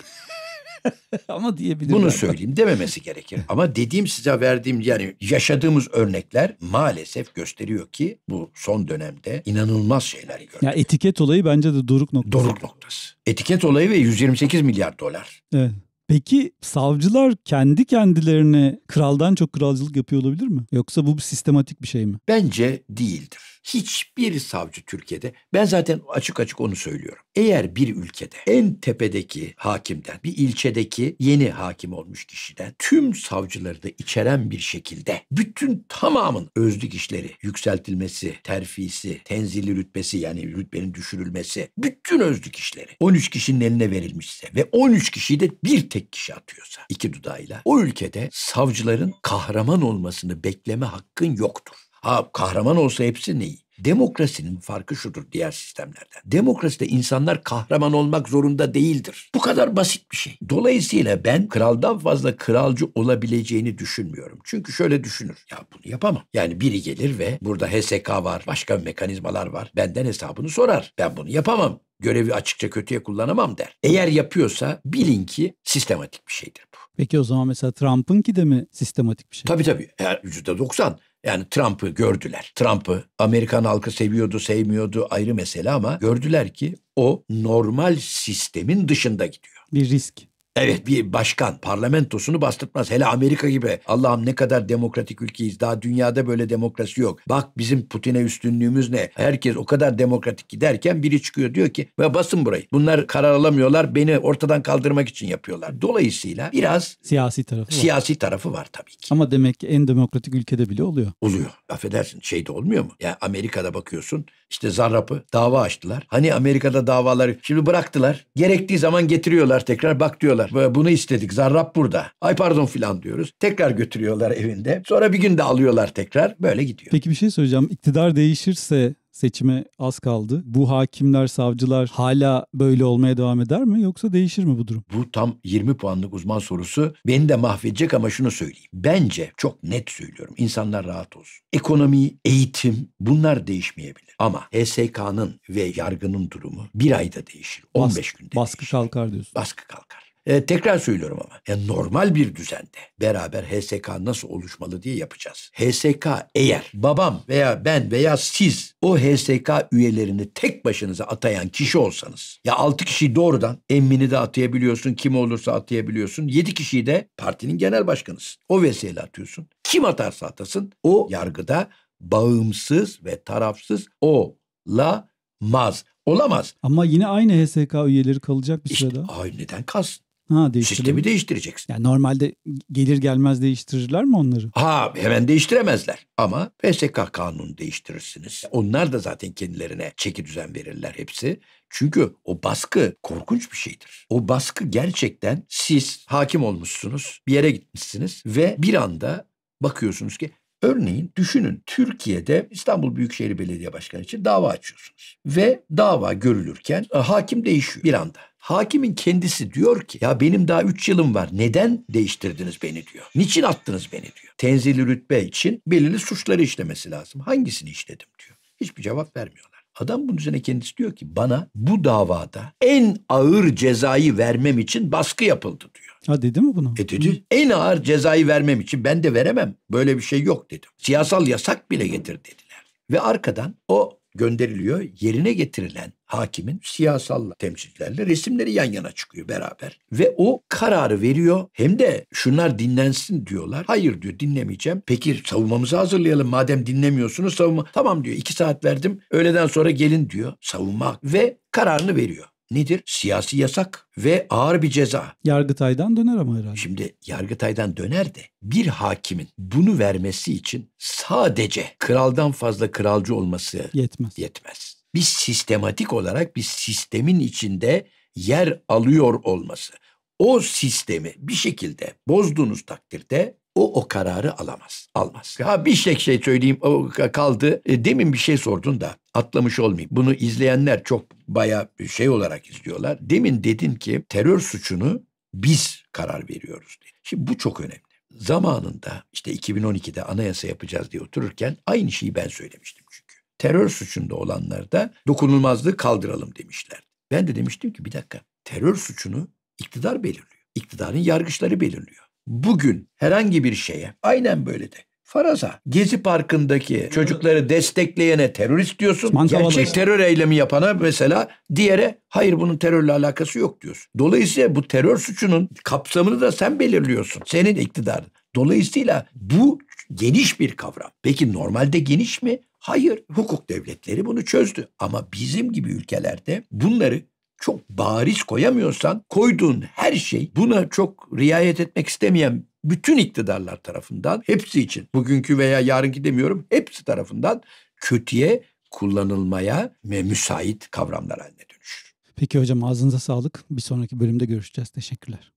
Ama diyebilirler. Bunu söyleyeyim dememesi gerekir. Ama dediğim size verdiğim yani yaşadığımız örnekler maalesef gösteriyor ki bu son dönemde inanılmaz şeyler görüyoruz. Ya etiket olayı bence de doruk noktası. Doruk noktası. Etiket olayı ve 128 milyar dolar. Evet. Peki savcılar kendi kendilerine kraldan çok kralcılık yapıyor olabilir mi? Yoksa bu bir sistematik bir şey mi? Bence değildir. Hiçbir savcı Türkiye'de ben zaten açık açık onu söylüyorum. Eğer bir ülkede en tepedeki hakimden bir ilçedeki yeni hakim olmuş kişiden tüm savcıları da içeren bir şekilde bütün tamamın özlük işleri yükseltilmesi, terfisi, tenzili rütbesi yani rütbenin düşürülmesi bütün özlük işleri 13 kişinin eline verilmişse ve 13 kişiyi de bir tek kişi atıyorsa iki dudağıyla o ülkede savcıların kahraman olmasını bekleme hakkın yoktur. Ha kahraman olsa hepsi neyi? Demokrasinin farkı şudur diğer sistemlerden. Demokraside insanlar kahraman olmak zorunda değildir. Bu kadar basit bir şey. Dolayısıyla ben kraldan fazla kralcı olabileceğini düşünmüyorum. Çünkü şöyle düşünür. Ya bunu yapamam. Yani biri gelir ve burada HSK var, başka mekanizmalar var. Benden hesabını sorar. Ben bunu yapamam. Görevi açıkça kötüye kullanamam der. Eğer yapıyorsa bilin ki sistematik bir şeydir bu. Peki o zaman mesela Trump'ınki de mi sistematik bir şey? Tabii tabii. Eğer %90 yani Trump'ı gördüler. Trump'ı Amerikan halkı seviyordu, sevmiyordu ayrı mesele ama gördüler ki o normal sistemin dışında gidiyor. Bir risk. Evet bir başkan parlamentosunu bastırtmaz. Hele Amerika gibi Allah'ım ne kadar demokratik ülkeyiz. Daha dünyada böyle demokrasi yok. Bak bizim Putin'e üstünlüğümüz ne? Herkes o kadar demokratik giderken biri çıkıyor diyor ki ve basın burayı. Bunlar karar alamıyorlar. Beni ortadan kaldırmak için yapıyorlar. Dolayısıyla biraz siyasi tarafı siyasi tarafı var tabii ki. Ama demek ki en demokratik ülkede bile oluyor. Oluyor. Affedersin şey de olmuyor mu? Ya yani Amerika'da bakıyorsun işte Zarrab'ı dava açtılar. Hani Amerika'da davaları şimdi bıraktılar. Gerektiği zaman getiriyorlar tekrar bak diyorlar götürüyorlar. Bunu istedik zarrab burada. Ay pardon filan diyoruz. Tekrar götürüyorlar evinde. Sonra bir gün de alıyorlar tekrar. Böyle gidiyor. Peki bir şey söyleyeceğim. İktidar değişirse seçime az kaldı. Bu hakimler, savcılar hala böyle olmaya devam eder mi yoksa değişir mi bu durum? Bu tam 20 puanlık uzman sorusu. Beni de mahvedecek ama şunu söyleyeyim. Bence çok net söylüyorum. İnsanlar rahat olsun. Ekonomi, eğitim bunlar değişmeyebilir. Ama HSK'nın ve yargının durumu bir ayda değişir. 15 Bas, günde baskı değişir. kalkar diyorsun. Baskı kalkar. E, tekrar söylüyorum ama yani normal bir düzende beraber HSK nasıl oluşmalı diye yapacağız. HSK eğer babam veya ben veya siz o HSK üyelerini tek başınıza atayan kişi olsanız ya 6 kişiyi doğrudan emmini de atayabiliyorsun kim olursa atayabiliyorsun 7 kişiyi de partinin genel başkanısın. O vesile atıyorsun. Kim atarsa atasın o yargıda bağımsız ve tarafsız olamaz. Olamaz. Ama yine aynı HSK üyeleri kalacak bir işte, sırada. Ay neden kalsın? Ha Sistemi değiştireceksin. Yani normalde gelir gelmez değiştirirler mi onları? Ha hemen değiştiremezler. Ama PSK kanunu değiştirirsiniz. Onlar da zaten kendilerine çeki düzen verirler hepsi. Çünkü o baskı korkunç bir şeydir. O baskı gerçekten siz hakim olmuşsunuz, bir yere gitmişsiniz ve bir anda bakıyorsunuz ki Örneğin düşünün Türkiye'de İstanbul Büyükşehir Belediye Başkanı için dava açıyorsunuz. Ve dava görülürken e, hakim değişiyor bir anda. Hakimin kendisi diyor ki ya benim daha 3 yılım var neden değiştirdiniz beni diyor. Niçin attınız beni diyor. Tenzili rütbe için belirli suçları işlemesi lazım. Hangisini işledim diyor. Hiçbir cevap vermiyorlar. Adam bunun üzerine kendisi diyor ki bana bu davada en ağır cezayı vermem için baskı yapıldı diyor. Ha dedi mi bunu? E dedi. Hı. En ağır cezayı vermem için ben de veremem. Böyle bir şey yok dedim. Siyasal yasak bile getir dediler. Ve arkadan o gönderiliyor. Yerine getirilen hakimin siyasal temsilcilerle resimleri yan yana çıkıyor beraber. Ve o kararı veriyor. Hem de şunlar dinlensin diyorlar. Hayır diyor dinlemeyeceğim. Peki savunmamızı hazırlayalım. Madem dinlemiyorsunuz savunma. Tamam diyor iki saat verdim. Öğleden sonra gelin diyor. Savunma ve kararını veriyor nedir? Siyasi yasak ve ağır bir ceza. Yargıtay'dan döner ama herhalde. Şimdi Yargıtay'dan döner de bir hakimin bunu vermesi için sadece kraldan fazla kralcı olması yetmez. yetmez. bir sistematik olarak bir sistemin içinde yer alıyor olması o sistemi bir şekilde bozduğunuz takdirde o o kararı alamaz, almaz. Ha bir şey şey söyleyeyim o kaldı. E, demin bir şey sordun da atlamış olmayayım. Bunu izleyenler çok baya şey olarak izliyorlar. Demin dedin ki terör suçunu biz karar veriyoruz diye. Şimdi bu çok önemli. Zamanında işte 2012'de anayasa yapacağız diye otururken aynı şeyi ben söylemiştim çünkü. Terör suçunda olanlar da dokunulmazlığı kaldıralım demişler. Ben de demiştim ki bir dakika terör suçunu iktidar belirliyor. İktidarın yargıçları belirliyor bugün herhangi bir şeye aynen böyle de Faraza Gezi Parkı'ndaki çocukları destekleyene terörist diyorsun. Osman Gerçek terör eylemi yapana mesela diğere hayır bunun terörle alakası yok diyorsun. Dolayısıyla bu terör suçunun kapsamını da sen belirliyorsun. Senin iktidarın. Dolayısıyla bu geniş bir kavram. Peki normalde geniş mi? Hayır, hukuk devletleri bunu çözdü. Ama bizim gibi ülkelerde bunları çok bariz koyamıyorsan koyduğun her şey buna çok riayet etmek istemeyen bütün iktidarlar tarafından hepsi için bugünkü veya yarınki demiyorum hepsi tarafından kötüye kullanılmaya ve müsait kavramlar haline dönüşür. Peki hocam ağzınıza sağlık. Bir sonraki bölümde görüşeceğiz. Teşekkürler.